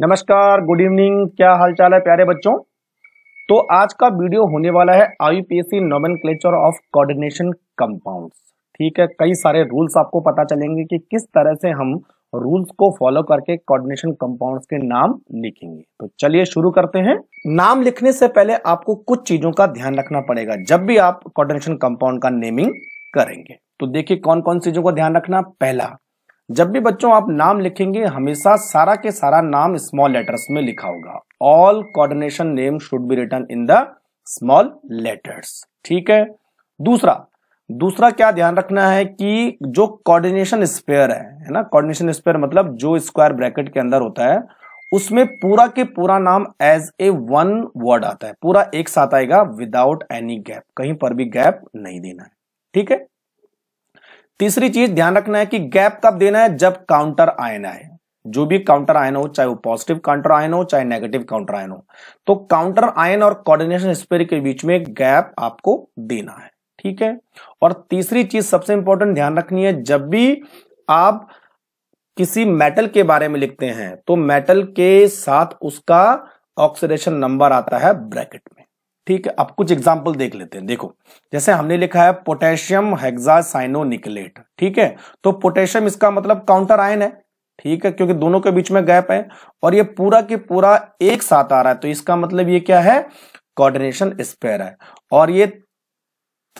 नमस्कार good evening क्या हालचाल है प्यारे बच्चों तो आज का वीडियो होने वाला है आईपीएससी नोमन ऑफ कोऑर्डिनेशन कंपाउंड ठीक है कई सारे रूल्स आपको पता चलेंगे कि किस तरह से हम रूल्स को फॉलो करके कोऑर्डिनेशन कंपाउंड्स के नाम लिखेंगे तो चलिए शुरू करते हैं नाम लिखने से पहले आपको कुछ चीजों का ध्यान रखना पड़ेगा जब भी आप कॉर्डिनेशन कंपाउंड का नेमिंग करेंगे तो देखिए कौन कौन सी चीजों का ध्यान रखना पहला जब भी बच्चों आप नाम लिखेंगे हमेशा सारा के सारा नाम स्मॉल लेटर्स में लिखा होगा all coordination name should be written in the small letters ठीक है दूसरा दूसरा क्या ध्यान रखना है कि जो कोऑर्डिनेशन स्पेयर है है ना कोऑर्डिनेशन स्पेयर मतलब जो स्क्वायर ब्रैकेट के अंदर होता है उसमें पूरा के पूरा नाम एज ए वन वर्ड आता है पूरा एक साथ आएगा विदाउट एनी गैप कहीं पर भी गैप नहीं देना है ठीक है तीसरी चीज ध्यान रखना है कि गैप कब देना है जब काउंटर आयन आए जो भी काउंटर आयन हो चाहे वो पॉजिटिव काउंटर आयन हो चाहे नेगेटिव काउंटर आयन हो तो काउंटर आयन और कोऑर्डिनेशन स्पेयर के बीच में गैप आपको देना है ठीक है और तीसरी चीज सबसे इंपॉर्टेंट ध्यान रखनी है जब भी आप किसी मेटल के बारे में लिखते हैं तो मेटल के साथ उसका ऑक्सीडेशन नंबर आता है ब्रैकेट में ठीक है अब कुछ एग्जाम्पल देख लेते हैं देखो जैसे हमने लिखा है पोटेशियम हेक्सासाइनोनिकलेट ठीक है तो पोटेशियम इसका मतलब काउंटर आयन है ठीक है क्योंकि दोनों के बीच में गैप है और ये पूरा के पूरा एक साथ आ रहा है तो इसका मतलब ये क्या है कोऑर्डिनेशन स्पेयर है और ये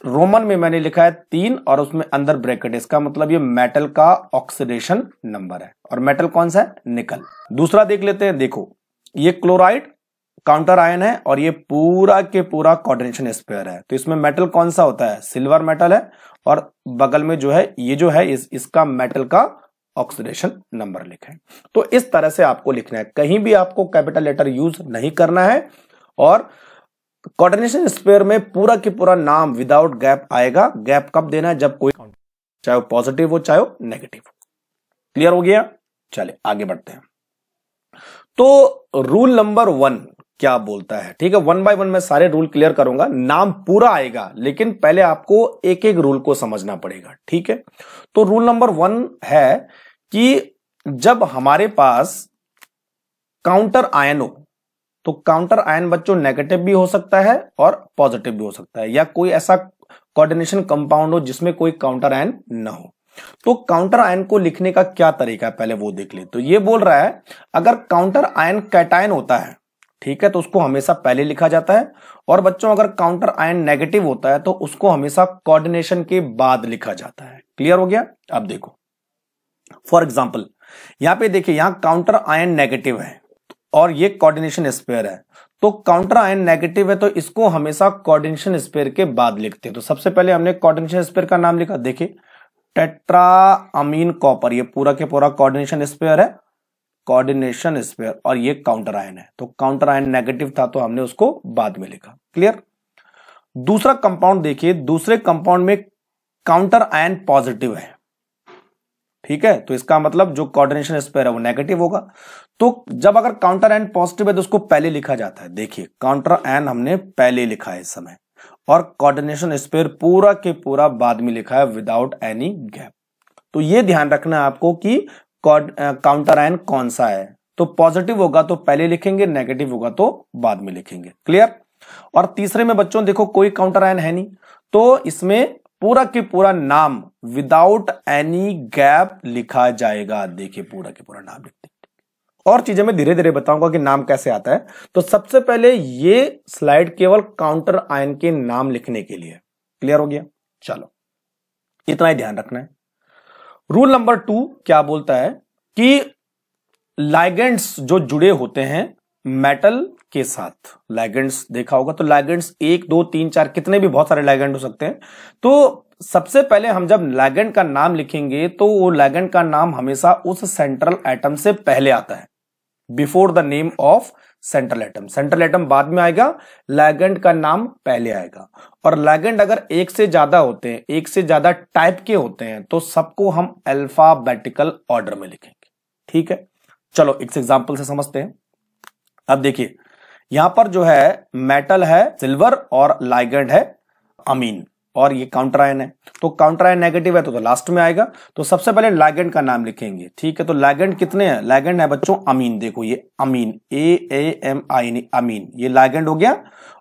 रोमन में मैंने लिखा है तीन और उसमें अंदर ब्रैकेट इसका मतलब ये मेटल का ऑक्सीडेशन नंबर है और मेटल कौन सा है निकल दूसरा देख लेते हैं देखो ये क्लोराइड काउंटर आयन है और ये पूरा के पूरा कॉर्डिनेशन स्पेयर है तो इसमें मेटल कौन सा होता है सिल्वर मेटल है और बगल में जो है ये जो है इस, इसका मेटल का ऑक्सीडेशन नंबर लिखें तो इस तरह से आपको लिखना है कहीं भी आपको कैपिटल लेटर यूज नहीं करना है और कोऑर्डिनेशन स्पेयर में पूरा के पूरा नाम विदाउट गैप आएगा गैप कब देना है जब कोई चाहे पॉजिटिव हो चाहे नेगेटिव हो क्लियर हो गया चले आगे बढ़ते हैं तो रूल नंबर वन क्या बोलता है ठीक है वन बाय वन मैं सारे रूल क्लियर करूंगा नाम पूरा आएगा लेकिन पहले आपको एक एक रूल को समझना पड़ेगा ठीक है तो रूल नंबर वन है कि जब हमारे पास काउंटर आयन हो तो काउंटर आयन बच्चों नेगेटिव भी हो सकता है और पॉजिटिव भी हो सकता है या कोई ऐसा कोऑर्डिनेशन कंपाउंड हो जिसमें कोई काउंटर आयन ना हो तो काउंटर आयन को लिखने का क्या तरीका है पहले वो देख ले तो ये बोल रहा है अगर काउंटर आयन कैटायन होता है ठीक है तो उसको हमेशा पहले लिखा जाता है और बच्चों अगर काउंटर आयन नेगेटिव होता है तो उसको हमेशा कोऑर्डिनेशन के बाद लिखा जाता है क्लियर हो गया अब देखो फॉर एग्जाम्पल यहां पे देखिए यहां काउंटर आयन नेगेटिव है और ये कोऑर्डिनेशन स्पेयर है तो काउंटर आयन नेगेटिव है तो इसको हमेशा कोऑर्डिनेशन स्पेयर के बाद लिखते हैं तो सबसे पहले हमने कोऑर्डिनेशन स्पेयर का नाम लिखा देखिए टेट्रा अमीन कॉपर ये पूरा के पूरा कोऑर्डिनेशन स्पेयर है कोऑर्डिनेशन स्पेयर और ये काउंटर आयन है तो काउंटर आयन नेगेटिव था तो हमने उसको बाद में लिखा क्लियर दूसरा कंपाउंड देखिए दूसरे कंपाउंड में काउंटर आयन पॉजिटिव है ठीक है तो इसका मतलब जो कोऑर्डिनेशन स्पेयर है वो नेगेटिव होगा तो जब अगर काउंटर आयन पॉजिटिव है तो उसको पहले लिखा जाता है देखिए काउंटर आयन हमने पहले लिखा है इस समय और कोऑर्डिनेशन स्पेयर पूरा के पूरा बाद में लिखा है विदाउट एनी गैप तो ये ध्यान रखना है आपको कि काउंटर आयन कौन सा है तो पॉजिटिव होगा तो पहले लिखेंगे नेगेटिव होगा तो बाद में लिखेंगे क्लियर और तीसरे में बच्चों देखो कोई काउंटर आयन है नहीं तो इसमें पूरा के पूरा नाम विदाउट एनी गैप लिखा जाएगा देखिए पूरा के पूरा नाम लिखते और चीजें मैं धीरे धीरे बताऊंगा कि नाम कैसे आता है तो सबसे पहले ये स्लाइड केवल काउंटर आयन के नाम लिखने के लिए क्लियर हो गया चलो इतना ही ध्यान रखना है रूल नंबर टू क्या बोलता है कि लाइगेंड्स जो जुड़े होते हैं मेटल के साथ लाइगेंट्स देखा होगा तो लाइगेंट्स एक दो तीन चार कितने भी बहुत सारे लाइगेंड हो सकते हैं तो सबसे पहले हम जब लाइगेंट का नाम लिखेंगे तो वो लाइगेंट का नाम हमेशा उस सेंट्रल एटम से पहले आता है before the name of central atom central atom बाद में आएगा लाइगेंट का नाम पहले आएगा और लैगेंड अगर एक से ज्यादा होते हैं एक से ज्यादा टाइप के होते हैं तो सबको हम अल्फाबेटिकल ऑर्डर में लिखेंगे ठीक है चलो एक एग्जाम्पल से समझते हैं अब देखिए यहां पर जो है मेटल है सिल्वर और लाइगेंड है अमीन और ये काउंटर आयन है तो काउंटर आयन नेगेटिव है तो, तो लास्ट में आएगा तो सबसे पहले लैगेंड का नाम लिखेंगे ठीक है तो लैगेंड कितने हैं लैगेंड है बच्चों अमीन देखो ये अमीन ए ए एम आई अमीन ये लैगेंड हो गया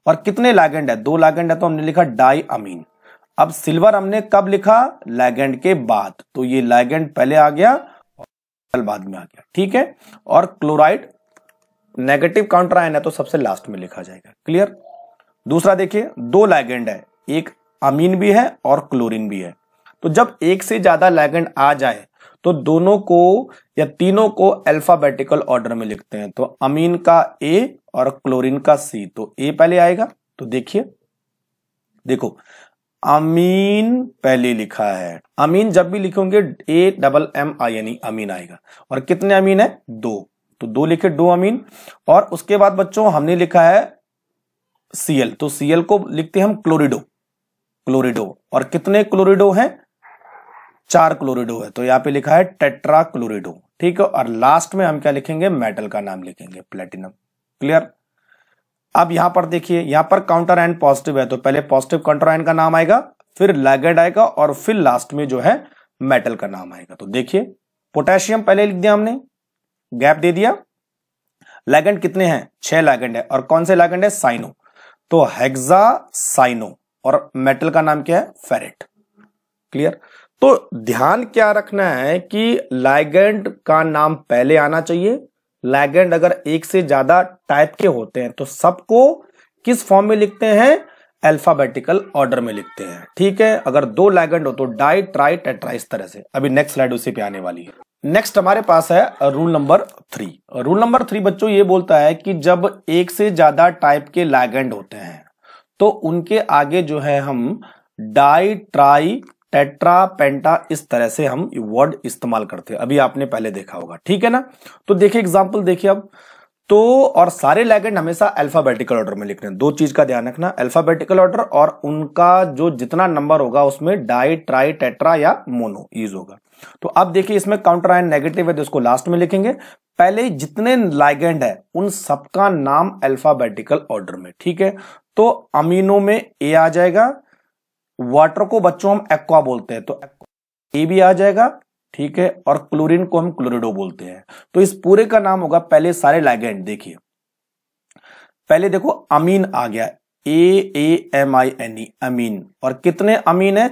और कितने लैगेंड है दो लैगेंड है तो हमने लिखा डाई अमीन अब सिल्वर हमने कब लिखा लैगेंड के बाद तो ये लैगेंड पहले आ गया और बाद में आ गया ठीक है और क्लोराइड नेगेटिव काउंटर आयन है तो सबसे लास्ट में लिखा जाएगा क्लियर दूसरा देखिए दो लैगेंड है एक अमीन भी है और क्लोरीन भी है तो जब एक से ज्यादा लैगेंड आ जाए तो दोनों को या तीनों को अल्फाबेटिकल ऑर्डर में लिखते हैं तो अमीन का ए और क्लोरीन का सी तो ए पहले आएगा तो देखिए देखो अमीन पहले लिखा है अमीन जब भी लिखोगे ए डबल एम आई यानी अमीन आएगा और कितने अमीन है दो तो दो लिखे दो अमीन और उसके बाद बच्चों हमने लिखा है सीएल तो सीएल को लिखते हैं हम क्लोरिडो क्लोरिडो और कितने क्लोरिडो हैं चार क्लोरिडो है तो यहां पे लिखा है टेट्रा क्लोरिडो ठीक है और लास्ट में हम क्या लिखेंगे मेटल का नाम लिखेंगे प्लेटिनम क्लियर अब यहां पर देखिए यहां पर काउंटर एंड पॉजिटिव है तो पहले पॉजिटिव काउंटर एंड का नाम आएगा फिर लैगेड आएगा और फिर लास्ट में जो है मेटल का नाम आएगा तो देखिए पोटेशियम पहले लिख दिया हमने गैप दे दिया लैगेंड कितने हैं छह लैगेंड है और कौन से लैगेंड है साइनो तो हेक्सा साइनो और मेटल का नाम क्या है फेरेट क्लियर तो ध्यान क्या रखना है कि लाइगेंड का नाम पहले आना चाहिए लाइगेंड अगर एक से ज्यादा टाइप के होते हैं तो सबको किस फॉर्म में लिखते हैं अल्फाबेटिकल ऑर्डर में लिखते हैं ठीक है अगर दो लाइगेंड हो तो डाई ट्राई टेट्रा इस तरह से अभी नेक्स्ट स्लाइड उसी पे आने वाली है नेक्स्ट हमारे पास है rule number three rule number three बच्चों ये बोलता है कि जब एक से ज्यादा टाइप के लाइगेंड होते हैं तो उनके आगे जो है हम डाई ट्राई टेट्रा पेंटा इस तरह से हम वर्ड इस्तेमाल करते हैं अभी आपने पहले देखा होगा ठीक है ना तो देखिए एग्जाम्पल देखिए अब तो और सारे लैगेंड हमेशा अल्फाबेटिकल ऑर्डर में लिखने दो चीज का ध्यान रखना अल्फाबेटिकल ऑर्डर और उनका जो जितना नंबर होगा उसमें डाई ट्राई टेट्रा या मोनो यूज होगा तो अब देखिए इसमें काउंटर आयन नेगेटिव है तो उसको लास्ट में लिखेंगे पहले जितने लाइगेंड है उन सबका नाम अल्फाबेटिकल ऑर्डर में ठीक है तो अमीनो में ए आ जाएगा वाटर को बच्चों हम एक्वा बोलते हैं तो ए भी आ जाएगा ठीक है और क्लोरीन को हम क्लोरिडो बोलते हैं तो इस पूरे का नाम होगा पहले सारे लाइगेंट देखिए पहले देखो अमीन आ गया ए A M I N E अमीन और कितने अमीन है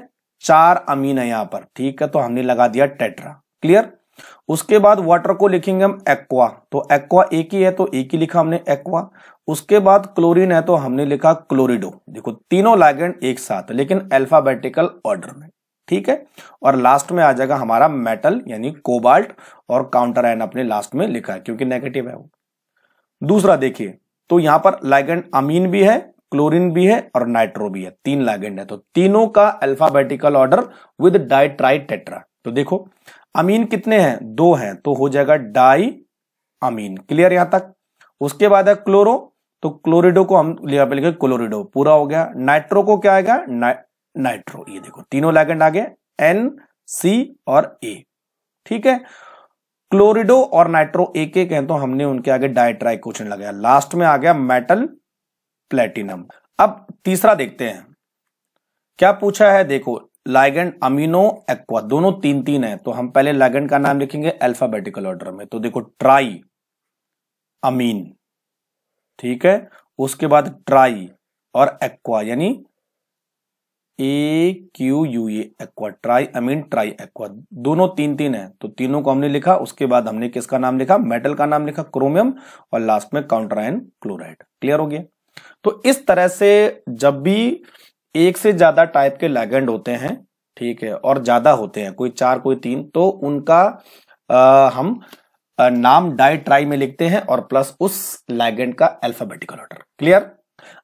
चार अमीन है यहां पर ठीक है तो हमने लगा दिया टेट्रा क्लियर उसके बाद वाटर को लिखेंगे हम एक्वा तो एक्वा एक ही है तो एक ही लिखा हमने एक्वा उसके बाद क्लोरीन है तो हमने लिखा क्लोरिडो देखो तीनों लाइगेंड एक साथ लेकिन अल्फाबेटिकल ऑर्डर में ठीक है और लास्ट में आ जाएगा हमारा मेटल यानी कोबाल्ट और काउंटर आयन अपने लास्ट में लिखा है क्योंकि नेगेटिव है वो दूसरा देखिए तो यहां पर लाइगेंड अमीन भी है क्लोरीन भी है और नाइट्रो भी है तीन लाइगेंड है तो तीनों का अल्फाबेटिकल ऑर्डर विद डाइट्राइटेट्रा तो देखो अमीन कितने हैं दो हैं तो हो जाएगा डाई अमीन क्लियर यहां तक उसके बाद है क्लोरो तो क्लोरिडो को हम यहां पर लिखे क्लोरिडो पूरा हो गया नाइट्रो को क्या आएगा ना, नाइट्रो ये देखो तीनों लैगेंड आगे एन सी और ए ठीक है क्लोरिडो और नाइट्रो एक एक हैं तो हमने उनके आगे डायट्राइक क्वेश्चन लगाया लास्ट में आ गया मेटल प्लेटिनम अब तीसरा देखते हैं क्या पूछा है देखो लाइगेंड अमीनो एक्वा दोनों तीन तीन है तो हम पहले लाइगेंड का नाम लिखेंगे अल्फाबेटिकल ऑर्डर में तो देखो ट्राई अमीन ठीक है उसके बाद ट्राई और एक्वा यानी A Q U aqua tri amine tri aqua दोनों तीन तीन है तो तीनों को हमने लिखा उसके बाद हमने किसका नाम लिखा मेटल का नाम लिखा क्रोमियम और लास्ट में काउंटर क्लोराइड क्लियर हो गया तो इस तरह से जब भी एक से ज्यादा टाइप के लैगेंड होते हैं ठीक है और ज्यादा होते हैं कोई चार कोई तीन तो उनका आ, हम आ, नाम डाई ट्राई में लिखते हैं और प्लस उस लैगेंड का अल्फाबेटिकल ऑर्डर क्लियर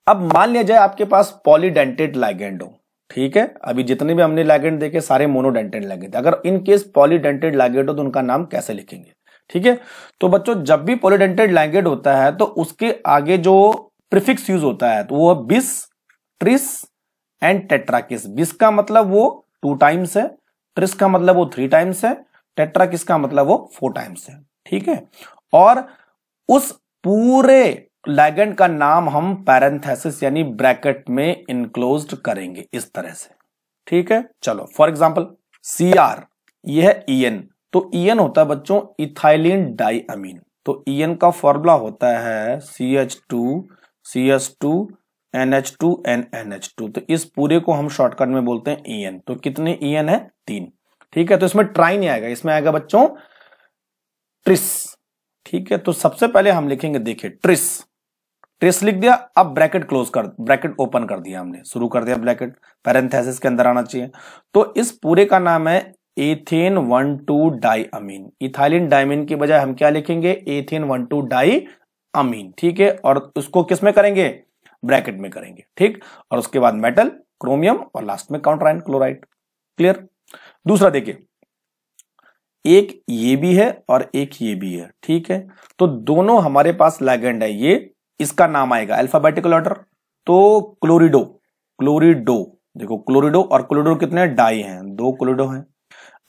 अब मान लिया जाए आपके पास पॉलीडेंटेड लैगेंड हो ठीक है अभी जितने भी हमने लैगेंड देखे सारे मोनोडेंटेड लैगेंड अगर इनकेस पॉलीडेंटेड लैगेंड हो तो उनका नाम कैसे लिखेंगे ठीक है तो बच्चों जब भी पॉलीडेंटेड लैंग्वेज होता है तो उसके आगे जो प्रिफिक्स यूज होता है तो वो बिस ट्रिस एंड टेट्रा किस बिस का मतलब वो टू टाइम्स है ट्रिस का मतलब वो थ्री टाइम्स है टेट्रा किस का मतलब वो फोर टाइम्स है ठीक है और उस पूरे लैगेंड का नाम हम पैरेंथेसिस यानी ब्रैकेट में इनक्लोज करेंगे इस तरह से ठीक है चलो फॉर एग्जाम्पल सी आर यह ई एन तो ई एन होता है बच्चों इथाइलिन डाई अमीन तो ई एन का फॉर्मूला होता है C H two C H two NH2 H NH2 तो इस पूरे को हम शॉर्टकट में बोलते हैं ई e एन तो कितने ई e एन है तीन ठीक है तो इसमें ट्राई नहीं आएगा इसमें आएगा बच्चों ट्रिस ठीक है तो सबसे पहले हम लिखेंगे देखिए ट्रिस ट्रिस लिख दिया अब ब्रैकेट क्लोज कर ब्रैकेट ओपन कर दिया हमने शुरू कर दिया ब्रैकेट पैरेंथेसिस के अंदर आना चाहिए तो इस पूरे का नाम है ethane one two di amine ethylene diamine की बजाय हम क्या लिखेंगे ethane one two di amine ठीक है और उसको किसमें करेंगे ब्रैकेट में करेंगे ठीक और उसके बाद मेटल क्रोमियम और लास्ट में काउंट्राइन क्लोराइड क्लियर दूसरा देखिए एक ये भी है और एक ये भी है ठीक है तो दोनों हमारे पास लैगेंड है ये इसका नाम आएगा अल्फाबेटिकल ऑर्डर तो क्लोरिडो क्लोरिडो देखो क्लोरिडो और क्लोरिडो कितने डाई हैं दो क्लोरिडो हैं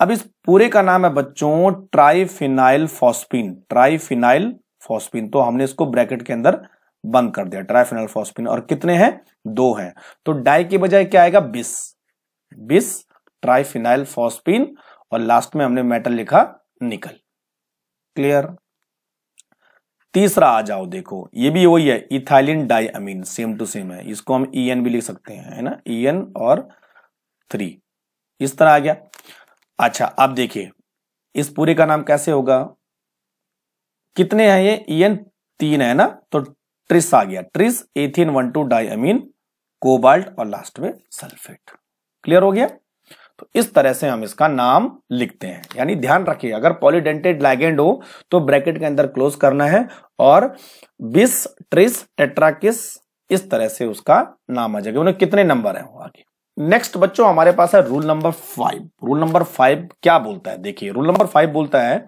अब इस पूरे का नाम है बच्चों ट्राइफिनाइल फॉस्पिन ट्राइफिनाइल फॉस्पिन तो हमने इसको ब्रैकेट के अंदर बंद कर दिया ट्राइफिनल फॉस्पिन और कितने हैं दो हैं तो डाई के बजाय क्या आएगा बिस बिस ट्राइफिनाइल फॉस्पिन और लास्ट में हमने मेटल लिखा निकल क्लियर तीसरा आ जाओ देखो ये भी वही है ethylene di amine same to same है इसको हम ई e भी लिख सकते हैं है ना ई e और थ्री इस तरह आ गया अच्छा अब देखिए इस पूरे का नाम कैसे होगा कितने हैं ये ई e तीन है ना तो ट्रिस आ गया tris ethane one two diamine cobalt और लास्ट में सल्फेट क्लियर हो गया तो इस तरह से हम इसका नाम लिखते हैं यानी ध्यान रखिए अगर पॉलीडेंटेड लैगेंड हो तो ब्रैकेट के अंदर क्लोज करना है और बिस ट्रिस टेट्राकिस इस तरह से उसका नाम आ जाएगा उन्हें कितने नंबर है आगे नेक्स्ट बच्चों हमारे पास है rule number five rule number five क्या बोलता है देखिए रूल नंबर फाइव बोलता है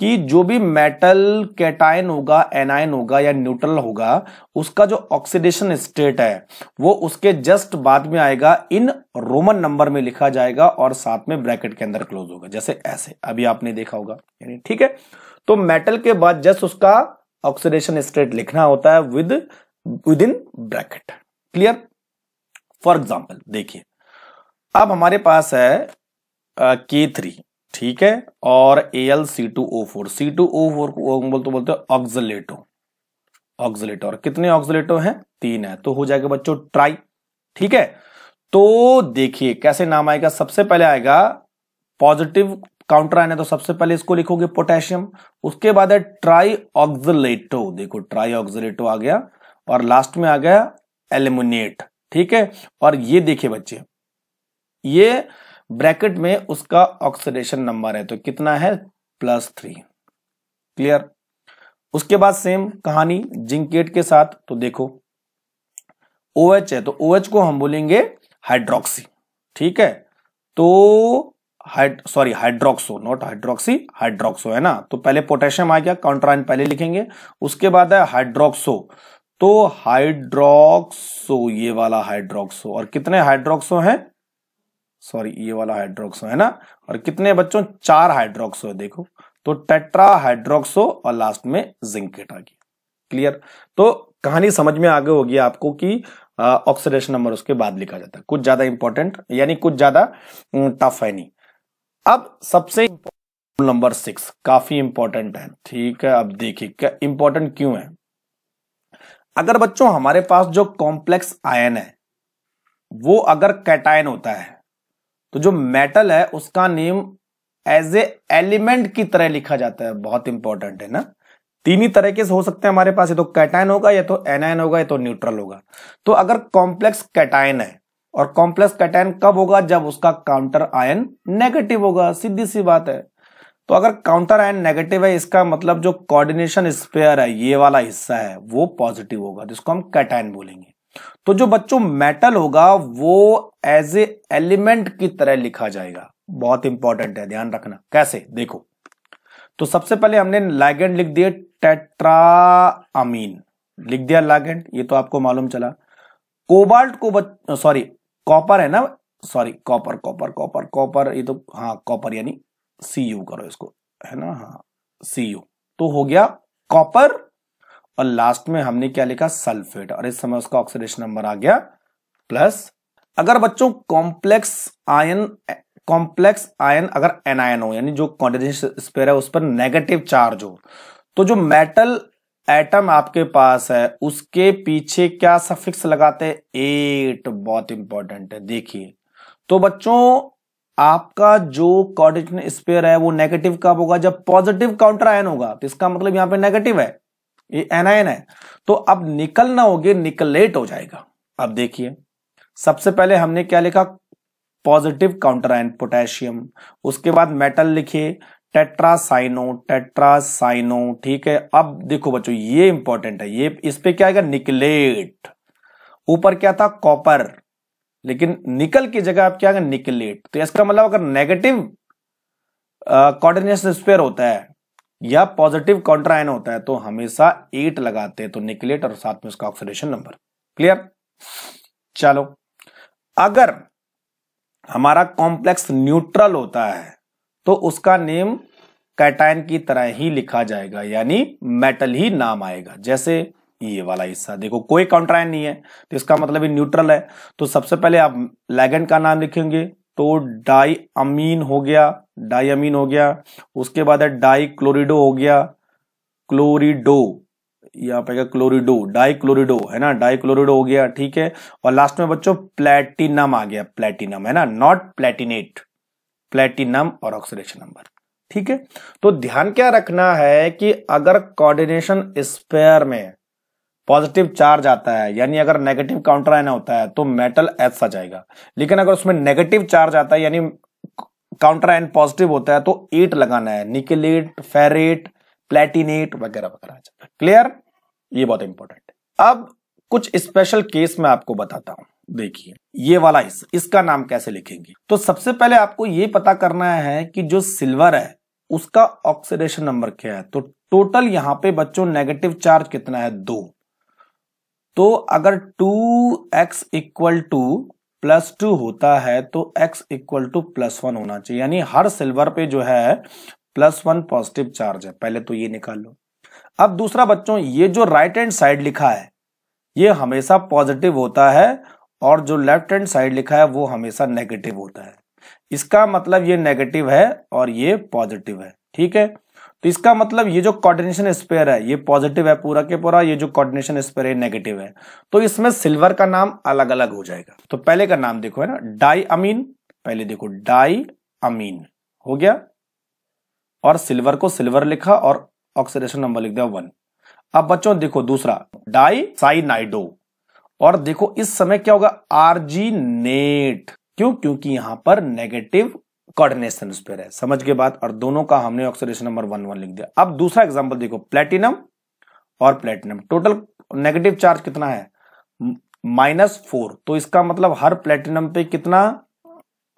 कि जो भी मेटल कैटाइन होगा एनायन होगा या न्यूट्रल होगा उसका जो ऑक्सीडेशन स्टेट है वो उसके जस्ट बाद में आएगा इन रोमन नंबर में लिखा जाएगा और साथ में ब्रैकेट के अंदर क्लोज होगा जैसे ऐसे अभी आपने देखा होगा यानी ठीक है तो मेटल के बाद जस्ट उसका ऑक्सीडेशन स्टेट लिखना होता है with within bracket clear for example देखिए अब हमारे पास है के थ्री ठीक है और A L C two O four C two O four को बोलते बोलते ऑक्जलेटो ऑक्जलेटो और कितने ऑक्जलेटो हैं तीन है तो हो जाएगा बच्चों ट्राई ठीक है तो देखिए कैसे नाम आएगा सबसे पहले आएगा पॉजिटिव काउंटर आने तो सबसे पहले इसको लिखोगे पोटेशियम उसके बाद है ट्राई ऑक्जलेटो देखो ट्राई ऑक्जलेटो आ गया और लास्ट में आ गया एल्यूमिनेट ठीक है और ये देखिए बच्चे ये ब्रैकेट में उसका ऑक्सीडेशन नंबर है तो कितना है प्लस थ्री क्लियर उसके बाद सेम कहानी जिंकेट के साथ तो देखो ओ OH है तो ओ OH को हम बोलेंगे हाइड्रोक्सी ठीक है तो हाइड sorry hydroxo not hydroxy hydroxo है ना तो पहले पोटेशियम आ गया कॉन्ट्राइन पहले लिखेंगे उसके बाद है हाइड्रोक्सो तो हाइड्रोक्सो ये वाला हाइड्रोक्सो और कितने हाइड्रोक्सो हैं सॉरी ये वाला हाइड्रोक्सो है ना और कितने बच्चों चार हाइड्रोक्सो है देखो तो टेट्रा हाइड्रोक्सो और लास्ट में जिंक केट क्लियर तो कहानी समझ में आगे होगी आपको कि ऑक्सीडेशन नंबर उसके बाद लिखा जाता है कुछ ज्यादा इंपॉर्टेंट यानी कुछ ज्यादा टफ है नहीं अब सबसे नंबर सिक्स काफी इंपॉर्टेंट है ठीक है अब देखिए क्या इंपॉर्टेंट क्यों है अगर बच्चों हमारे पास जो कॉम्प्लेक्स आयन है वो अगर कैटायन होता है तो जो मेटल है उसका नेम एज ए एलिमेंट की तरह लिखा जाता है बहुत इंपॉर्टेंट है ना तीन ही तरीके से हो सकते हैं हमारे पास ये तो कैटाइन होगा या तो एनाइन होगा या तो न्यूट्रल होगा तो अगर कॉम्प्लेक्स कैटाइन है और कॉम्प्लेक्स कैटाइन कब होगा जब उसका काउंटर आयन नेगेटिव होगा सीधी सी बात है तो अगर काउंटर आयन नेगेटिव है इसका मतलब जो कोऑर्डिनेशन स्पेयर है ये वाला हिस्सा है वो पॉजिटिव होगा जिसको हम कैटाइन बोलेंगे तो जो बच्चों मेटल होगा वो एज ए एलिमेंट की तरह लिखा जाएगा बहुत इंपॉर्टेंट है ध्यान रखना कैसे देखो तो सबसे पहले हमने लाइगेंड लिख दिए टेट्राअमीन लिख दिया लाइगेंड ये तो आपको मालूम चला कोबाल्ट को सॉरी कॉपर है ना sorry copper copper copper copper ये तो हाँ कॉपर यानी सी यू करो इसको है ना हाँ सी यू तो हो गया कॉपर और लास्ट में हमने क्या लिखा सल्फेट और इस समय उसका ऑक्सीडेशन नंबर आ गया प्लस अगर बच्चों कॉम्प्लेक्स आयन कॉम्प्लेक्स आयन अगर एनायन हो यानी जो कॉन्डेंसेशन स्पेयर है उस पर नेगेटिव चार्ज हो तो जो मेटल एटम आपके पास है उसके पीछे क्या सफिक्स लगाते हैं एट बहुत इंपॉर्टेंट है देखिए तो बच्चों आपका जो कॉर्डिनेशन स्पेयर है वो नेगेटिव कब होगा जब पॉजिटिव काउंटर आयन होगा तो इसका मतलब यहां पे नेगेटिव है ये एनायन है तो अब निकल ना होगी निकलेट हो जाएगा अब देखिए सबसे पहले हमने क्या लिखा पॉजिटिव काउंटर आयन पोटेशियम उसके बाद मेटल लिखिए टेट्रासाइनो टेट्रासाइनो ठीक है अब देखो बच्चों ये इंपॉर्टेंट है ये इस पे क्या आएगा निकलेट ऊपर क्या था कॉपर लेकिन निकल की जगह आप क्या आएगा निकलेट तो इसका मतलब अगर नेगेटिव कॉर्डिनेशन स्पेयर होता है या पॉजिटिव कॉन्ट्राइन होता है तो हमेशा एट लगाते हैं तो निकलेट और साथ में उसका ऑक्सीडेशन नंबर क्लियर चलो अगर हमारा कॉम्प्लेक्स न्यूट्रल होता है तो उसका नेम कैटाइन की तरह ही लिखा जाएगा यानी मेटल ही नाम आएगा जैसे ये वाला हिस्सा देखो कोई कॉन्ट्राइन नहीं है तो इसका मतलब ये न्यूट्रल है तो सबसे पहले आप लैगन का नाम लिखेंगे तो डाई अमीन हो गया डाई अमीन हो गया उसके बाद है डाई क्लोरिडो हो गया क्लोरिडो यहाँ पे क्लोरिडो डाई क्लोरिडो है ना डाई क्लोरिडो हो गया ठीक है और लास्ट में बच्चों प्लेटिनम आ गया प्लेटिनम है ना नॉट प्लेटिनेट प्लेटिनम और ऑक्सीडेशन नंबर ठीक है तो ध्यान क्या रखना है कि अगर कोऑर्डिनेशन स्पेयर में पॉजिटिव चार्ज आता है यानी अगर नेगेटिव काउंटर आयन होता है तो मेटल एस आ जाएगा लेकिन अगर उसमें नेगेटिव चार्ज आता है यानी काउंटर आयन पॉजिटिव होता है तो एट लगाना है निकलेट फेरेट प्लेटिनेट वगैरह वगैरह क्लियर ये बहुत इंपॉर्टेंट अब कुछ स्पेशल केस में आपको बताता हूं देखिए ये वाला हिस्सा इसका नाम कैसे लिखेंगे तो सबसे पहले आपको ये पता करना है कि जो सिल्वर है उसका ऑक्सीडेशन नंबर क्या है तो टोटल यहां पे बच्चों नेगेटिव चार्ज कितना है दो तो अगर two x equal to plus two होता है तो x equal to plus one होना चाहिए यानी हर सिल्वर पे जो है प्लस वन पॉजिटिव चार्ज है पहले तो ये निकाल लो अब दूसरा बच्चों ये जो राइट हैंड साइड लिखा है ये हमेशा पॉजिटिव होता है और जो लेफ्ट हैंड साइड लिखा है वो हमेशा नेगेटिव होता है इसका मतलब ये नेगेटिव है और ये पॉजिटिव है ठीक है तो इसका मतलब ये जो कोऑर्डिनेशन स्पेयर है ये पॉजिटिव है पूरा के पूरा ये जो कोऑर्डिनेशन स्पेयर है नेगेटिव है तो इसमें सिल्वर का नाम अलग अलग हो जाएगा तो पहले का नाम देखो है ना डाई अमीन पहले देखो डाई अमीन हो गया और सिल्वर को सिल्वर लिखा और ऑक्सीडेशन नंबर लिख दिया वन अब बच्चों देखो दूसरा डाई साइनाइडो और देखो इस समय क्या होगा आरजी नेट क्यों क्योंकि यहां पर नेगेटिव कोऑर्डिनेशन उस पर है समझ के बाद और दोनों का हमने ऑक्सीडेशन नंबर वन वन लिख दिया अब दूसरा एग्जाम्पल देखो प्लेटिनम और प्लेटिनम टोटल नेगेटिव चार्ज कितना है माइनस फोर तो इसका मतलब हर प्लेटिनम पे कितना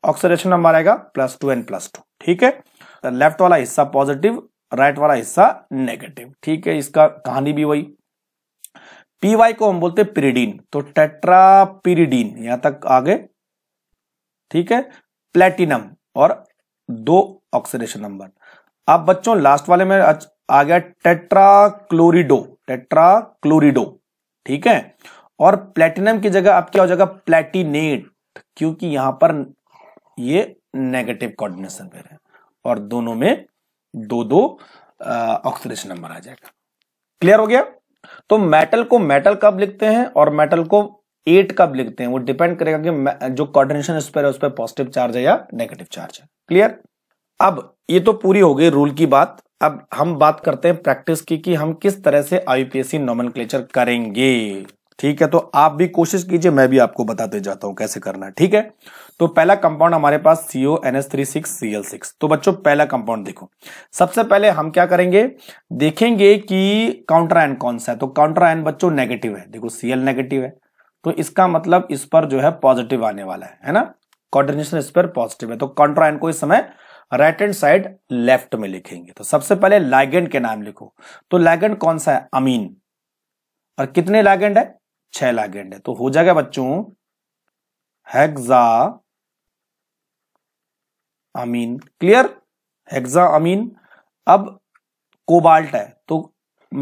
ऑक्सीडेशन नंबर आएगा plus two and plus two ठीक है लेफ्ट वाला हिस्सा पॉजिटिव राइट वाला हिस्सा नेगेटिव ठीक है इसका कहानी भी वही पी वाई को हम बोलते हैं पिरीडीन तो टेट्रापिरीडीन यहां तक आगे ठीक है प्लेटिनम और दो ऑक्सीडेशन नंबर अब बच्चों लास्ट वाले में आ गया टेट्राक्लोरिडो टेट्राक्लोरिडो ठीक है और प्लेटिनम की जगह अब क्या हो जाएगा प्लेटिनेट क्योंकि यहां पर ये नेगेटिव कोऑर्डिनेशन पे है और दोनों में दो दो ऑक्सीडेशन नंबर आ जाएगा क्लियर हो गया तो मेटल को मेटल कब लिखते हैं और मेटल को एट कब लिखते हैं वो डिपेंड करेगा कि जो कॉर्डिनेशन स्पेयर है उस पर पॉजिटिव चार्ज है या नेगेटिव चार्ज है क्लियर अब ये तो पूरी हो गई रूल की बात अब हम बात करते हैं प्रैक्टिस की कि हम किस तरह से आईपीएससी नॉमन करेंगे ठीक है तो आप भी कोशिश कीजिए मैं भी आपको बताते जाता हूं कैसे करना है ठीक है तो पहला कंपाउंड हमारे पास C O N S three six C L six तो बच्चों पहला कंपाउंड देखो सबसे पहले हम क्या करेंगे देखेंगे कि काउंटर एन कौन सा है तो काउंटर एन बच्चों नेगेटिव है देखो सीएल नेगेटिव है तो इसका मतलब इस पर जो है पॉजिटिव आने वाला है है ना कॉर्डिनेशन इस पर पॉजिटिव है तो कॉन्ट्राइन को इस समय राइट हैंड साइड लेफ्ट में लिखेंगे तो सबसे पहले लाइगेंड के नाम लिखो तो लाइगेंड कौन सा है अमीन और कितने लाइगेंड है छह लाइगेंड है तो हो जाएगा बच्चों hexa amine clear hexa amine अब कोबाल्ट है तो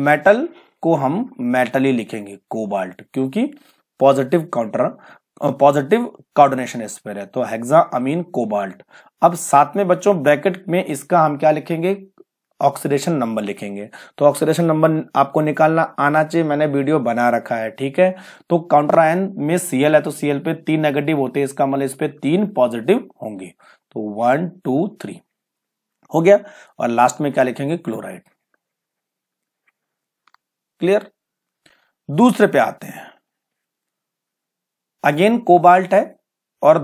मेटल को हम मेटल ही लिखेंगे कोबाल्ट क्योंकि positive counter positive coordination sphere है तो हेक्सा अमीन कोबाल्ट अब साथ में बच्चों ब्रैकेट में इसका हम क्या लिखेंगे ऑक्सीडेशन नंबर लिखेंगे तो ऑक्सीडेशन नंबर आपको निकालना आना चाहिए मैंने वीडियो बना रखा है ठीक है तो काउंटर आयन में सीएल है तो सीएल पे तीन नेगेटिव होते हैं इसका मतलब इस पे तीन पॉजिटिव होंगे तो वन टू थ्री हो गया और लास्ट में क्या लिखेंगे क्लोराइड क्लियर दूसरे पे आते हैं अगेन कोबाल्ट है और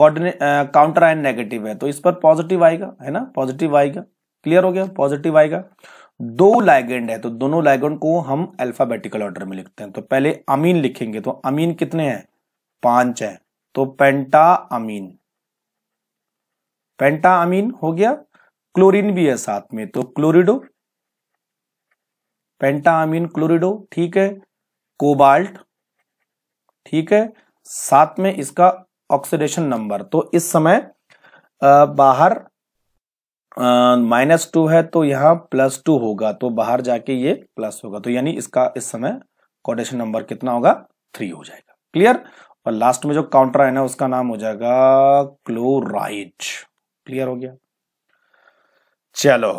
काउंटर आयन नेगेटिव है तो इस पर पॉजिटिव आएगा है ना पॉजिटिव आएगा क्लियर हो गया पॉजिटिव आएगा दो लाइगेंड है तो दोनों लाइगेंड को हम अल्फाबेटिकल ऑर्डर में लिखते हैं तो पहले अमीन लिखेंगे तो अमीन कितने हैं पांच है तो पेंटा अमीन पेंटा अमीन हो गया क्लोरीन भी है साथ में तो क्लोरिडो पेंटा अमीन क्लोरिडो ठीक है कोबाल्ट ठीक है साथ में इसका ऑक्सीडेशन नंबर तो इस समय आ, बाहर माइनस टू है तो यहाँ प्लस टू होगा तो बाहर जाके ये प्लस होगा तो यानी इसका इस समय कोडेशन नंबर कितना होगा थ्री हो जाएगा क्लियर और लास्ट में जो काउंटर है ना उसका नाम हो जाएगा क्लोराइड क्लियर हो गया चलो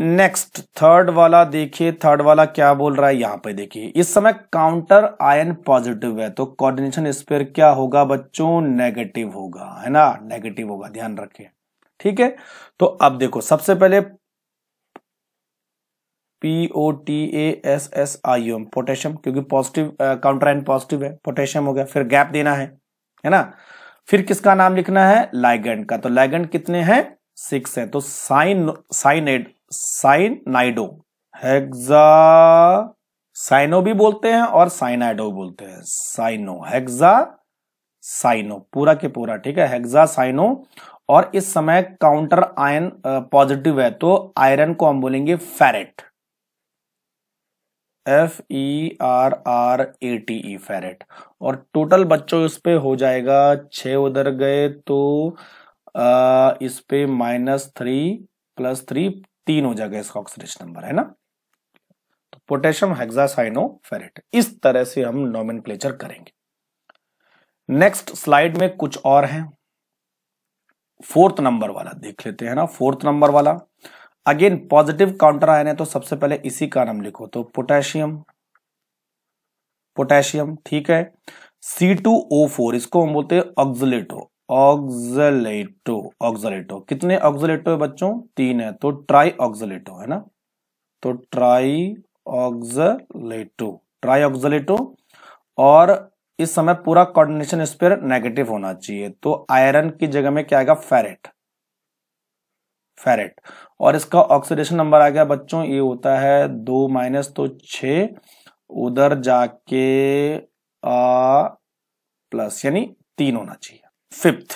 नेक्स्ट थर्ड वाला देखिए थर्ड वाला क्या बोल रहा है यहां पे देखिए इस समय काउंटर आयन पॉजिटिव है तो कोऑर्डिनेशन स्पेयर क्या होगा बच्चों नेगेटिव होगा है ना नेगेटिव होगा ध्यान रखें ठीक है तो अब देखो सबसे पहले P O T A S S I M potassium क्योंकि पॉजिटिव काउंटर आयन पॉजिटिव है पोटेशियम हो गया फिर गैप देना है है ना फिर किसका नाम लिखना है लाइगेंड का तो लाइगेंड कितने हैं सिक्स है तो cyan cyanide cyanido hexa cyano भी बोलते हैं और साइनाइडो बोलते हैं साइनो हेक्सा साइनो पूरा के पूरा ठीक है हेक्सा साइनो और इस समय काउंटर आयन पॉजिटिव है तो आयरन को हम बोलेंगे ferrate F E R R A T E ferrate और टोटल बच्चों इस पे हो जाएगा छ उधर गए तो आ, इस पे माइनस थ्री प्लस थ्री तीन हो जाएगा इसका ऑक्सीडेशन नंबर है ना तो पोटेशियम फेरेट इस तरह से हम नॉमिन करेंगे नेक्स्ट स्लाइड में कुछ और है फोर्थ नंबर वाला देख लेते हैं ना फोर्थ नंबर वाला अगेन पॉजिटिव काउंटर आयन है तो सबसे पहले इसी का नाम लिखो तो पोटेशियम पोटेशियम ठीक है C2O4 इसको हम बोलते हैं ऑक्सलेटो ऑक्जलेटो ऑक्जलेटो कितने ऑक्जलेटो है बच्चों तीन है तो ट्राई ऑक्जलेटो है ना तो ट्राई ऑक्जलेटो ट्राई ऑक्जलेटो और इस समय पूरा कोऑर्डिनेशन स्पेयर नेगेटिव होना चाहिए तो आयरन की जगह में क्या आएगा फेरेट फेरेट और इसका ऑक्सीडेशन नंबर आ गया बच्चों ये होता है दो माइनस तो छ उधर जाके आ, प्लस यानी तीन होना चाहिए फिफ्थ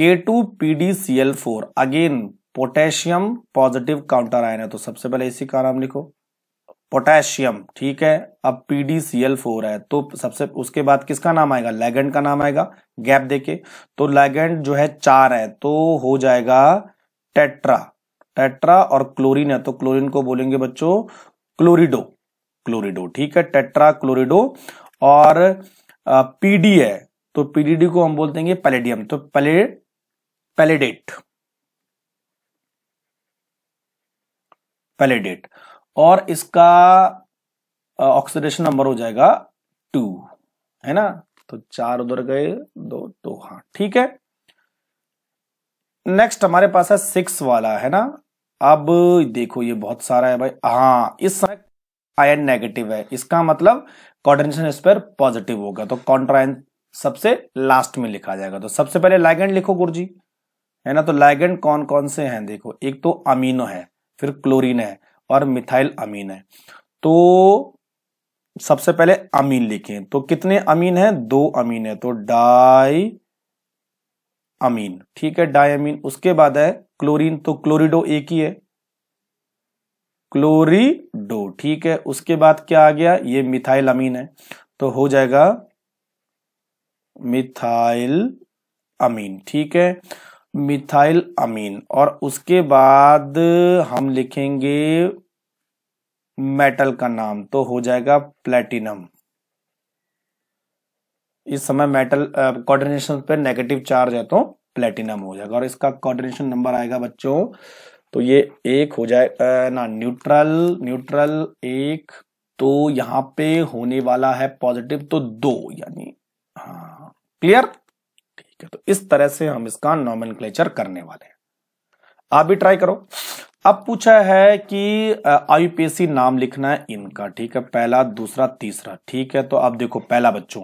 के Fifth, four again potassium positive counter ion है तो सबसे पहले इसी का नाम लिखो पोटेशियम ठीक है अब पीडीसीएल फोर है तो सबसे उसके बाद किसका नाम आएगा लेगेंड का नाम आएगा गैप देके तो लेगेंड जो है चार है तो हो जाएगा टेट्रा टेट्रा और क्लोरीन है तो क्लोरीन को बोलेंगे बच्चों क्लोरिडो क्लोरिडो ठीक है टेट्रा क्लोरिडो और पीडी है तो पीडीडी को हम बोल देंगे पैलेडियम तो पैले पैलेडेट पैलेडेट और इसका ऑक्सीडेशन नंबर हो जाएगा टू है ना तो चार उधर गए दो तो हाँ ठीक है नेक्स्ट हमारे पास है सिक्स वाला है ना अब देखो ये बहुत सारा है भाई हाँ इस समय आयन नेगेटिव है इसका मतलब कॉर्डिनेशन स्पेयर पॉजिटिव होगा तो कॉन्ट्राइन सबसे लास्ट में लिखा जाएगा तो सबसे पहले लाइगेंड लिखो गुरुजी है ना तो लाइगेंड कौन कौन से हैं देखो एक तो अमीनो है फिर क्लोरीन है और मिथाइल अमीन है तो सबसे पहले अमीन लिखें तो कितने अमीन हैं दो अमीन है तो डाई अमीन ठीक है डाई अमीन उसके बाद है क्लोरीन तो क्लोरिडो एक ही है क्लोरीडो ठीक है उसके बाद क्या आ गया ये मिथाइल अमीन है तो हो जाएगा मिथाइल अमीन ठीक है मिथाइल अमीन और उसके बाद हम लिखेंगे मेटल का नाम तो हो जाएगा प्लेटिनम इस समय मेटल कोऑर्डिनेशन पे नेगेटिव चार्ज है तो प्लेटिनम हो जाएगा और इसका कोऑर्डिनेशन नंबर आएगा बच्चों तो ये एक हो जाए ना न्यूट्रल न्यूट्रल एक तो यहाँ पे होने वाला है पॉजिटिव तो दो यानी हाँ क्लियर ठीक है तो इस तरह से हम इसका नॉमन करने वाले हैं आप भी ट्राई करो अब पूछा है कि आईपीएससी नाम लिखना है इनका ठीक है पहला दूसरा तीसरा ठीक है तो अब देखो पहला बच्चों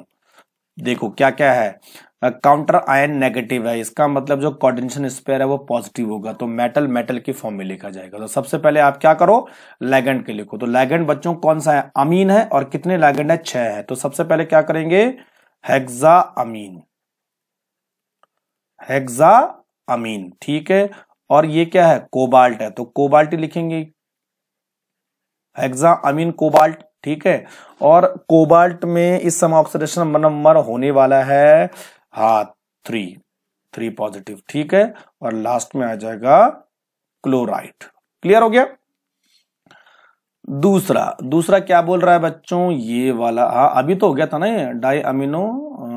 देखो क्या क्या है काउंटर आयन नेगेटिव है इसका मतलब जो कॉर्डिनेशन स्पेयर है वो पॉजिटिव होगा तो मेटल मेटल की फॉर्म में लिखा जाएगा तो सबसे पहले आप क्या करो लैगेंड के लिखो तो लैगेंड बच्चों कौन सा है अमीन है और कितने लैगेंड है छह है तो सबसे पहले क्या करेंगे हेक्सा अमीन हेक्सा अमीन ठीक है और ये क्या है कोबाल्ट है तो कोबाल्ट लिखेंगे हेक्सा अमीन कोबाल्ट ठीक है और कोबाल्ट में इस समय ऑक्सीडेशन नंबर होने वाला है हा थ्री थ्री पॉजिटिव ठीक है और लास्ट में आ जाएगा क्लोराइड क्लियर हो गया दूसरा दूसरा क्या बोल रहा है बच्चों ये वाला हाँ अभी तो हो गया था ना ये di amino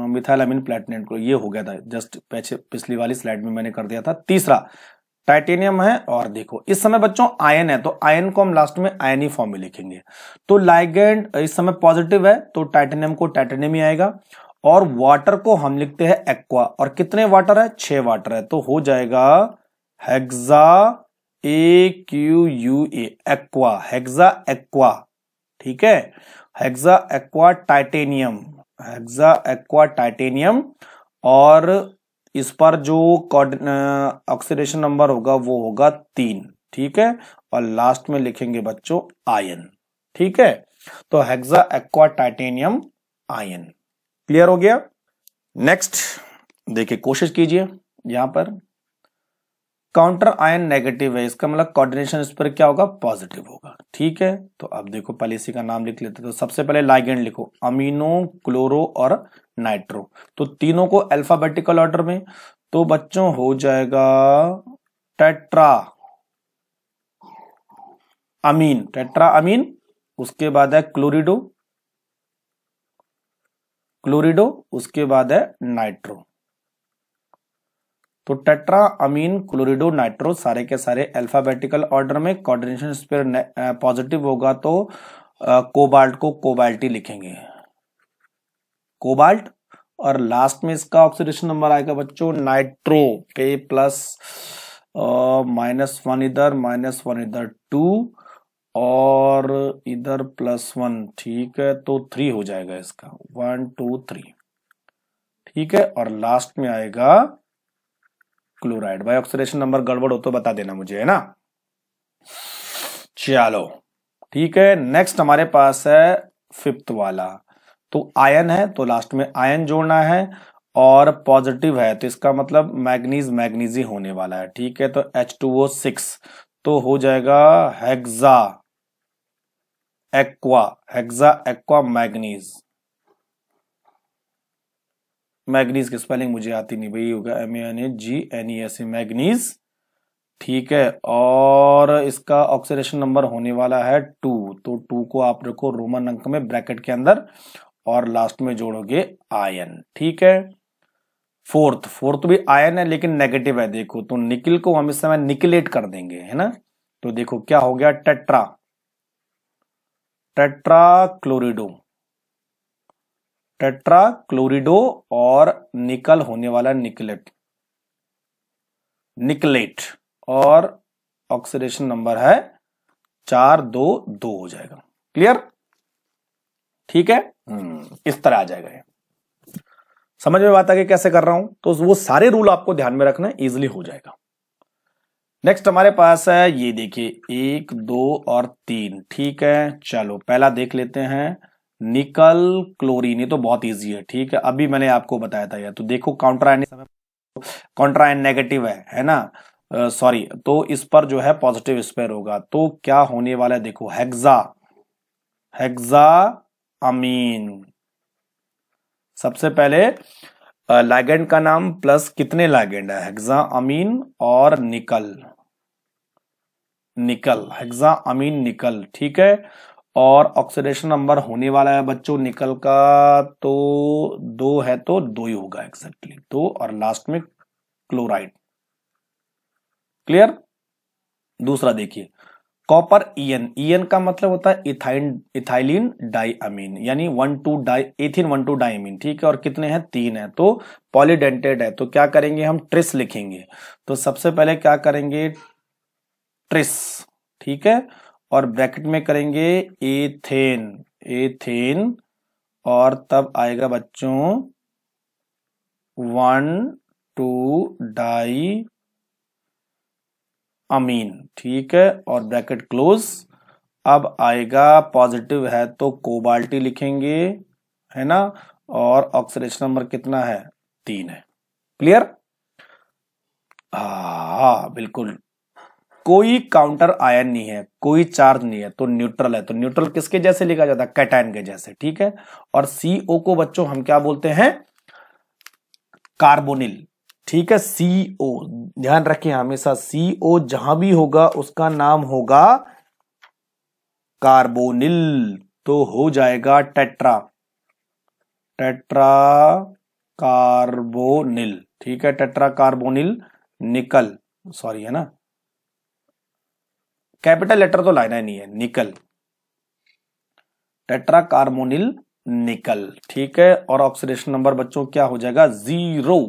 methyl amine platinate को ये हो गया था जस्ट पिछली वाली स्लाइड में मैंने कर दिया था तीसरा टाइटेनियम है और देखो इस समय बच्चों आयन है तो आयन को हम लास्ट में आयनी फॉर्म में लिखेंगे तो लाइगेंड इस समय पॉजिटिव है तो टाइटेनियम को टाइटेनियम ही आएगा और वाटर को हम लिखते हैं एक्वा और कितने वाटर है छह वाटर है तो हो जाएगा hexa A Q U aqua hexa aqua ठीक है hexa aqua titanium hexa aqua titanium और इस पर जो ऑक्सीडेशन नंबर होगा वो होगा तीन ठीक है और लास्ट में लिखेंगे बच्चों आयन ठीक है तो hexa aqua titanium ion clear हो गया नेक्स्ट देखिए कोशिश कीजिए यहां पर काउंटर आयन नेगेटिव है इसका मतलब कोऑर्डिनेशन इस पर क्या होगा पॉजिटिव होगा ठीक है तो अब देखो पहले इसी का नाम लिख लेते तो सबसे पहले लाइगेंड लिखो अमीनो क्लोरो और नाइट्रो तो तीनों को अल्फाबेटिकल ऑर्डर में तो बच्चों हो जाएगा टेट्रा अमीन टेट्रा अमीन उसके बाद है क्लोरिडो क्लोरिडो उसके बाद है नाइट्रो तो टेट्रा अमीन क्लोरिडो नाइट्रो सारे के सारे अल्फाबेटिकल ऑर्डर में कॉर्डिनेशन स्पेयर पॉजिटिव होगा तो कोबाल्ट को कोबाल्टी लिखेंगे कोबाल्ट और लास्ट में इसका ऑक्सीडेशन नंबर आएगा बच्चों नाइट्रो के प्लस माइनस वन इधर माइनस वन इधर टू और इधर प्लस वन ठीक है तो थ्री हो जाएगा इसका वन टू थ्री ठीक है और लास्ट में आएगा क्लोराइड भाई ऑक्सीडेशन नंबर गड़बड़ हो तो बता देना मुझे है ना चलो ठीक है नेक्स्ट हमारे पास है फिफ्थ वाला तो आयन है तो लास्ट में आयन जोड़ना है और पॉजिटिव है तो इसका मतलब मैग्नीज मैग्नीजी होने वाला है ठीक है तो एच टू ओ सिक्स तो हो जाएगा hexa aqua hexa aqua manganese manganese की स्पेलिंग मुझे आती नहीं भाई होगा M A N A G N E S A manganese ठीक है और इसका ऑक्सीडेशन नंबर होने वाला है टू तो टू को आप रखो रोमन अंक में ब्रैकेट के अंदर और लास्ट में जोड़ोगे आयन ठीक है फोर्थ फोर्थ भी आयन है लेकिन नेगेटिव है देखो तो निकिल को हम इस समय निकलेट कर देंगे है ना तो देखो क्या हो गया tetra tetra chlorido tetra chlorido और निकल होने वाला निकलेट निकलेट और ऑक्सीडेशन नंबर है चार दो दो हो जाएगा क्लियर ठीक है हम्म, इस तरह आ जाएगा ये समझ में बात आ गई कैसे कर रहा हूं तो वो सारे रूल आपको ध्यान में रखना इजिली हो जाएगा नेक्स्ट हमारे पास है ये देखिए एक दो और तीन ठीक है चलो पहला देख लेते हैं निकल क्लोरीन ये तो बहुत इजी है ठीक है अभी मैंने आपको बताया था यार तो देखो काउंटर आयन आयन नेगेटिव है है ना सॉरी uh, तो इस पर जो है पॉजिटिव स्पेयर होगा तो क्या होने वाला है देखो हेक्सा हेक्सा अमीन सबसे पहले लाइगेंड का नाम प्लस कितने लाइगेंड है हेक्सा अमीन और निकल निकल हेक्सा अमीन निकल ठीक है और ऑक्सीडेशन नंबर होने वाला है बच्चों निकल का तो दो है तो दो ही होगा एक्सैक्टली दो और लास्ट में क्लोराइड क्लियर दूसरा देखिए कॉपर ईएन ईएन का मतलब होता है इथाइन इथाइलिन डाइअमीन यानी one two di ethene one two diamine ठीक है और कितने हैं तीन है तो पॉलीडेंटेड है तो क्या करेंगे हम ट्रिस लिखेंगे तो सबसे पहले क्या करेंगे ट्रिस ठीक है और ब्रैकेट में करेंगे एथेन एथेन और तब आएगा बच्चों वन टू डाई अमीन ठीक है और ब्रैकेट क्लोज अब आएगा पॉजिटिव है तो कोबाल्टी लिखेंगे है ना और ऑक्सीडेशन नंबर कितना है तीन है क्लियर हा हाँ, बिल्कुल कोई काउंटर आयन नहीं है कोई चार्ज नहीं है तो न्यूट्रल है तो न्यूट्रल किसके जैसे लिखा जाता है कैटाइन के जैसे ठीक है और सीओ को बच्चों हम क्या बोलते हैं कार्बोनिल ठीक है सीओ ध्यान रखिए हमेशा सीओ जहां भी होगा उसका नाम होगा कार्बोनिल तो हो जाएगा टेट्रा टेट्रा कार्बोनिल ठीक है टेट्रा कार्बोनिल निकल सॉरी है ना कैपिटल लेटर तो लाना ही नहीं है निकल टेट्राकार्मोनिल निकल ठीक है और ऑक्सीडेशन नंबर बच्चों क्या हो जाएगा जीरो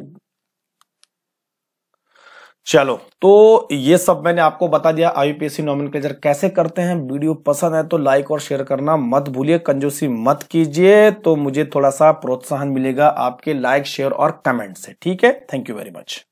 चलो तो ये सब मैंने आपको बता दिया आईपीएससी नॉमिनक्लेचर कैसे करते हैं वीडियो पसंद है तो लाइक और शेयर करना मत भूलिए कंजूसी मत कीजिए तो मुझे थोड़ा सा प्रोत्साहन मिलेगा आपके लाइक शेयर और कमेंट से ठीक है थैंक यू वेरी मच